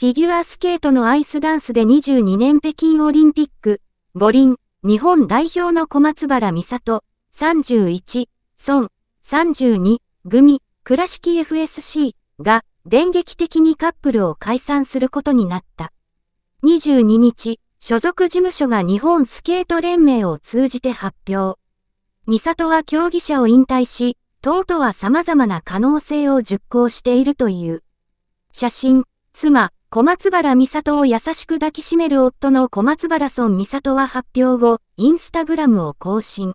フィギュアスケートのアイスダンスで22年北京オリンピック、五輪、日本代表の小松原美里、31、孫、32、ミ、倉敷 FSC が電撃的にカップルを解散することになった。22日、所属事務所が日本スケート連盟を通じて発表。美里は競技者を引退し、とうとは様々な可能性を熟考しているという。写真、妻、小松原美里を優しく抱きしめる夫の小松原村美里は発表後、インスタグラムを更新。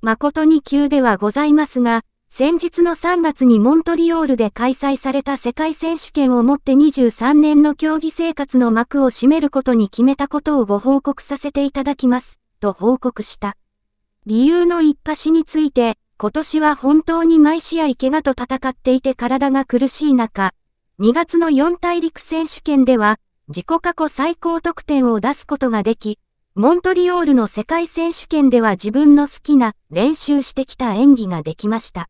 誠に急ではございますが、先日の3月にモントリオールで開催された世界選手権をもって23年の競技生活の幕を閉めることに決めたことをご報告させていただきます、と報告した。理由の一発について、今年は本当に毎試合怪我と戦っていて体が苦しい中、2月の四大陸選手権では、自己過去最高得点を出すことができ、モントリオールの世界選手権では自分の好きな練習してきた演技ができました。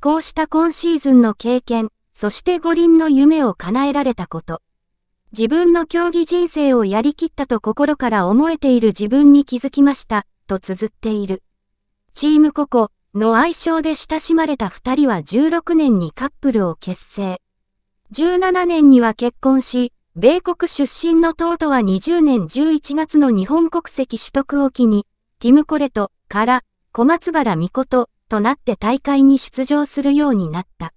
こうした今シーズンの経験、そして五輪の夢を叶えられたこと。自分の競技人生をやりきったと心から思えている自分に気づきました、と綴っている。チームココの愛称で親しまれた二人は16年にカップルを結成。17年には結婚し、米国出身の党とは20年11月の日本国籍取得を機に、ティムコレトから小松原美琴となって大会に出場するようになった。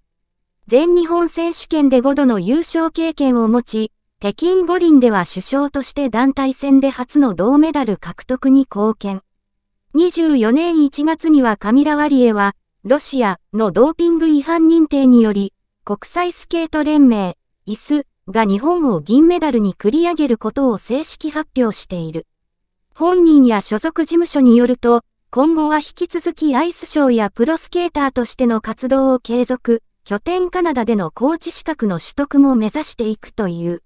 全日本選手権で5度の優勝経験を持ち、北京五輪では首相として団体戦で初の銅メダル獲得に貢献。24年1月にはカミラ・ワリエは、ロシアのドーピング違反認定により、国際スケート連盟、イスが日本を銀メダルに繰り上げることを正式発表している。本人や所属事務所によると、今後は引き続きアイスショーやプロスケーターとしての活動を継続、拠点カナダでのコーチ資格の取得も目指していくという。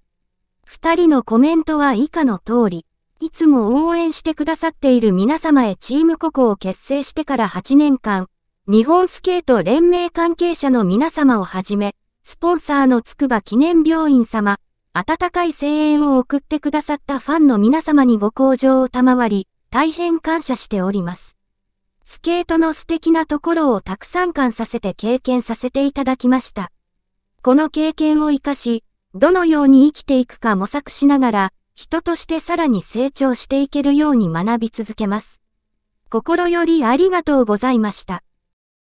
二人のコメントは以下の通り、いつも応援してくださっている皆様へチームココを結成してから8年間、日本スケート連盟関係者の皆様をはじめ、スポンサーのつくば記念病院様、温かい声援を送ってくださったファンの皆様にご厚情を賜り、大変感謝しております。スケートの素敵なところをたくさん感させて経験させていただきました。この経験を活かし、どのように生きていくか模索しながら、人としてさらに成長していけるように学び続けます。心よりありがとうございました。